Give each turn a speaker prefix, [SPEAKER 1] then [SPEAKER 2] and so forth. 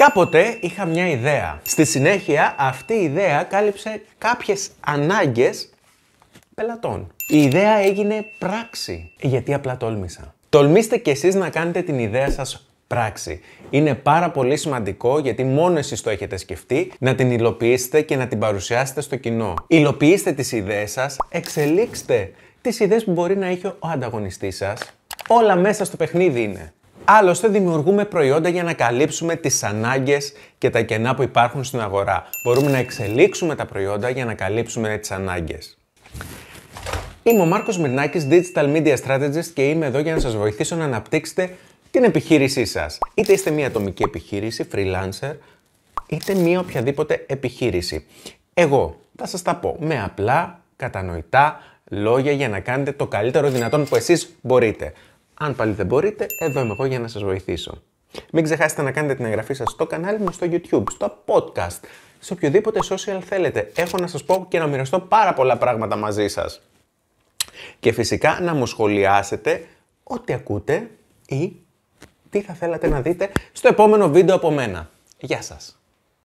[SPEAKER 1] Κάποτε είχα μια ιδέα. Στη συνέχεια αυτή η ιδέα κάλυψε κάποιες ανάγκες πελατών. Η ιδέα έγινε πράξη. Γιατί απλά τόλμησα. Τολμήστε κι εσείς να κάνετε την ιδέα σας πράξη. Είναι πάρα πολύ σημαντικό γιατί μόνο εσείς το έχετε σκεφτεί να την υλοποιήσετε και να την παρουσιάσετε στο κοινό. Υλοποιήστε τις ιδέες σας, εξελίξτε τις ιδέες που μπορεί να έχει ο ανταγωνιστής σας. Όλα μέσα στο παιχνίδι είναι. Άλλωστε, δημιουργούμε προϊόντα για να καλύψουμε τις ανάγκες και τα κενά που υπάρχουν στην αγορά. Μπορούμε να εξελίξουμε τα προϊόντα για να καλύψουμε τις ανάγκες. Είμαι ο Μάρκος Μυρνάκης, Digital Media Strategist και είμαι εδώ για να σας βοηθήσω να αναπτύξετε την επιχείρησή σας. Είτε είστε μια ατομική επιχείρηση, freelancer, είτε μια οποιαδήποτε επιχείρηση. Εγώ θα σας τα πω με απλά, κατανοητά λόγια για να κάνετε το καλύτερο δυνατόν που εσείς μπορείτε. Αν πάλι δεν μπορείτε, εδώ είμαι εγώ για να σας βοηθήσω. Μην ξεχάσετε να κάνετε την εγγραφή σας στο κανάλι μου, στο YouTube, στο podcast, σε οποιοδήποτε social θέλετε. Έχω να σας πω και να μοιραστώ πάρα πολλά πράγματα μαζί σας. Και φυσικά να μου σχολιάσετε ό,τι ακούτε ή τι θα θέλατε να δείτε στο επόμενο βίντεο από μένα. Γεια σας!